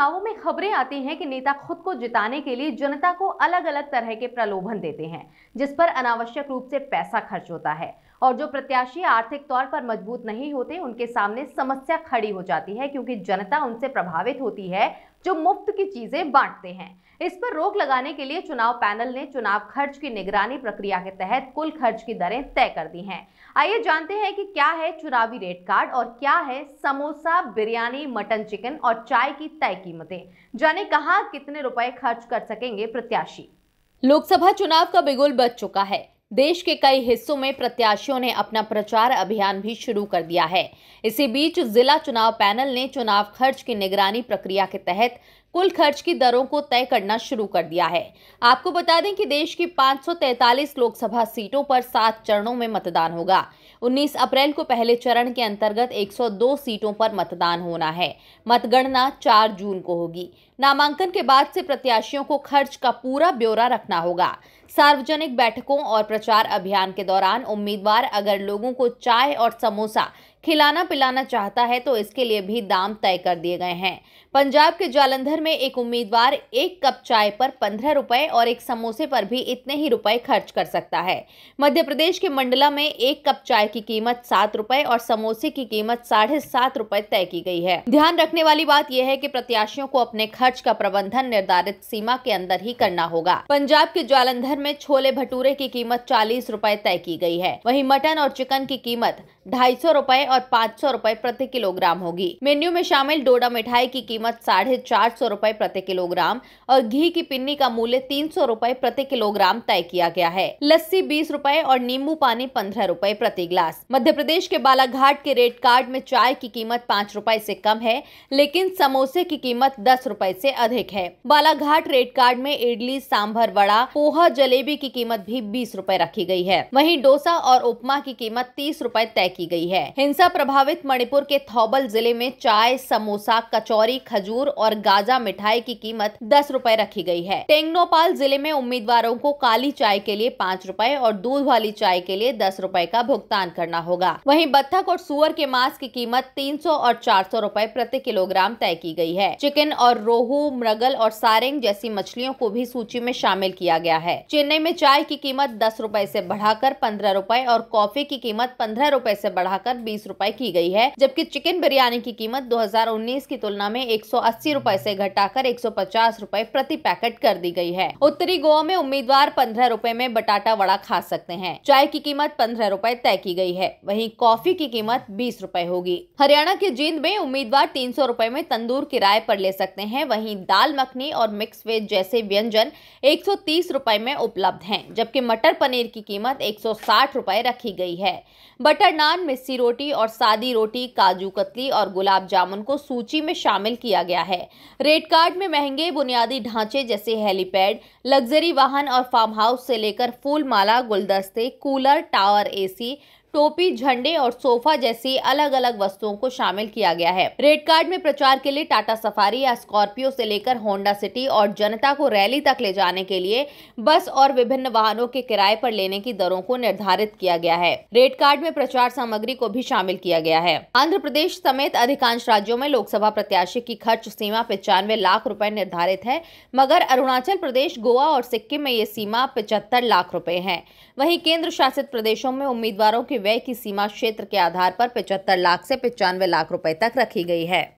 चुनावों में खबरें आती हैं कि नेता खुद को जिताने के लिए जनता को अलग अलग तरह के प्रलोभन देते हैं जिस पर अनावश्यक रूप से पैसा खर्च होता है और जो प्रत्याशी आर्थिक तौर पर मजबूत नहीं होते उनके सामने समस्या खड़ी हो जाती है क्योंकि जनता उनसे प्रभावित होती है जो मुफ्त की चीजें बांटते हैं इस पर रोक लगाने के लिए चुनाव पैनल ने चुनाव खर्च की निगरानी प्रक्रिया के तहत कुल खर्च की दरें तय कर दी हैं आइए जानते हैं कि क्या है चुनावी रेट कार्ड और क्या है समोसा बिरयानी मटन चिकन और चाय की तय कीमतें जाने कहा कितने रुपए खर्च कर सकेंगे प्रत्याशी लोकसभा चुनाव का बिगुल बच चुका है देश के कई हिस्सों में प्रत्याशियों ने अपना प्रचार अभियान भी शुरू कर दिया है इसी बीच जिला चुनाव पैनल ने चुनाव खर्च की निगरानी प्रक्रिया के तहत कुल खर्च की दरों को तय करना शुरू कर दिया है आपको बता दें कि देश की 543 लोकसभा सीटों पर सात चरणों में मतदान होगा 19 अप्रैल को पहले चरण के अंतर्गत 102 सीटों पर मतदान होना है मतगणना 4 जून को होगी नामांकन के बाद से प्रत्याशियों को खर्च का पूरा ब्यौरा रखना होगा सार्वजनिक बैठकों और प्रचार अभियान के दौरान उम्मीदवार अगर लोगों को चाय और समोसा खिलाना पिलाना चाहता है तो इसके लिए भी दाम तय कर दिए गए हैं पंजाब के जालंधर में एक उम्मीदवार एक कप चाय पर पंद्रह रुपए और एक समोसे पर भी इतने ही रुपए खर्च कर सकता है मध्य प्रदेश के मंडला में एक कप चाय की कीमत सात रुपए और समोसे की कीमत साढ़े सात रुपए तय की गई है ध्यान रखने वाली बात यह है कि प्रत्याशियों को अपने खर्च का प्रबंधन निर्धारित सीमा के अंदर ही करना होगा पंजाब के जालंधर में छोले भटूरे की कीमत चालीस रूपए तय की गई है वही मटन और चिकन की कीमत ढाई सौ रूपए और पाँच सौ रूपए प्रति किलोग्राम होगी मेन्यू में शामिल डोडा मिठाई की कीमत साढ़े चार सौ रूपए प्रति किलोग्राम और घी की पिन्नी का मूल्य तीन सौ रूपए प्रति किलोग्राम तय किया गया है लस्सी बीस रूपए और नींबू पानी पंद्रह रूपए प्रति ग्लास मध्य प्रदेश के बालाघाट के रेट कार्ड में चाय की कीमत पाँच रूपए ऐसी कम है लेकिन समोसे की कीमत दस रूपए ऐसी अधिक है बालाघाट रेट कार्ड में इडली सांभर वड़ा पोहा जलेबी की कीमत भी बीस रूपए रखी गयी है वही डोसा और उपमा की कीमत तीस रूपए तय की गयी है हिंसा हिंसा प्रभावित मणिपुर के थौबल जिले में चाय समोसा कचौरी खजूर और गाजा मिठाई की कीमत दस रूपए रखी गई है टेंगनोपाल जिले में उम्मीदवारों को काली चाय के लिए पाँच रूपए और दूध वाली चाय के लिए दस रूपए का भुगतान करना होगा वहीं बत्थक और सुअर के मांस की कीमत तीन सौ और चार सौ रूपए प्रति किलोग्राम तय की गयी है चिकन और रोहू मृगल और सारेंग जैसी मछलियों को भी सूची में शामिल किया गया है चेन्नई में चाय की कीमत दस रूपए ऐसी बढ़ाकर पंद्रह रूपए और कॉफी की कीमत पंद्रह रूपए ऐसी बढ़ाकर बीस रुपए की गई है जबकि चिकन बिरयानी की कीमत 2019 की तुलना में 180 रुपए से घटाकर 150 रुपए प्रति पैकेट कर दी गई है उत्तरी गोवा में उम्मीदवार पंद्रह रूपए में बटाटा वड़ा खा सकते हैं चाय की कीमत पंद्रह रूपए तय की गई है वहीं कॉफी की कीमत बीस रूपए होगी हरियाणा के जींद में उम्मीदवार तीन सौ रूपए में तंदूर किराए पर ले सकते हैं वहीं दाल मखनी और मिक्स वेज जैसे व्यंजन एक सौ रुपए में उपलब्ध है जबकि मटर पनीर की कीमत एक सौ रुपए रखी गई है बटर नान मिस्सी रोटी और और सादी रोटी काजू कतली और गुलाब जामुन को सूची में शामिल किया गया है रेड कार्ड में महंगे बुनियादी ढांचे जैसे हेलीपैड लग्जरी वाहन और फार्म हाउस से लेकर फूल माला गुलदस्ते कूलर टावर एसी टोपी झंडे और सोफा जैसी अलग अलग वस्तुओं को शामिल किया गया है रेड कार्ड में प्रचार के लिए टाटा सफारी या स्कॉर्पियो से लेकर होंडा सिटी और जनता को रैली तक ले जाने के लिए बस और विभिन्न वाहनों के किराए पर लेने की दरों को निर्धारित किया गया है रेड कार्ड में प्रचार सामग्री को भी शामिल किया गया है आंध्र प्रदेश समेत अधिकांश राज्यों में लोकसभा प्रत्याशी की खर्च सीमा पिचानवे लाख रूपए निर्धारित है मगर अरुणाचल प्रदेश गोवा और सिक्किम में ये सीमा पिचहत्तर लाख रूपए है वही केंद्र शासित प्रदेशों में उम्मीदवारों की व्यय की सीमा क्षेत्र के आधार पर पचहत्तर लाख से पचानवे लाख रुपए तक रखी गई है